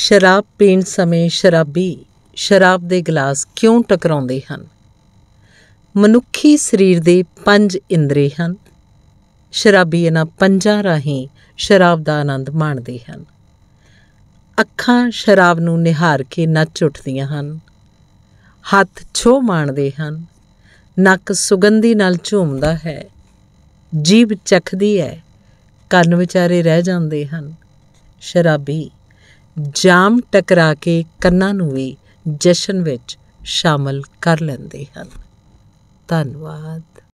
ਸ਼ਰਾਬ ਪੀਣ ਸਮੇਂ ਸ਼ਰਾਬੀ ਸ਼ਰਾਬ ਦੇ ਗਲਾਸ ਕਿਉਂ ਟਕਰਾਉਂਦੇ ਹਨ ਮਨੁੱਖੀ ਸਰੀਰ ਦੇ ਪੰਜ ਇੰਦਰੀ ਹਨ ਸ਼ਰਾਬੀ ਇਹਨਾਂ ਪੰਜਾਂ ਰਾਹੀਂ ਸ਼ਰਾਬ ਦਾ ਆਨੰਦ ਮਾਣਦੇ ਹਨ ਅੱਖਾਂ ਸ਼ਰਾਬ ਨੂੰ ਨਿਹਾਰ ਕੇ ਨੱਚ ਉੱਠਦੀਆਂ ਹਨ ਹੱਥ ਛੋ ਮਾਣਦੇ ਹਨ ਨੱਕ ਸੁਗੰਧੀ ਨਾਲ ਝੂਮਦਾ ਹੈ ਜੀਭ ਚਖਦੀ ਹੈ ਕੰਨ ਵਿਚਾਰੇ ਰਹਿ ਜਾਂਦੇ ਹਨ ਸ਼ਰਾਬੀ ਜਾਮ ਟਕਰਾ ਕੇ ਕੰਨਾਂ ਨੂੰ ਵੀ ਜਸ਼ਨ ਵਿੱਚ ਸ਼ਾਮਲ ਕਰ ਲੈਂਦੇ ਹਨ ਧੰਨਵਾਦ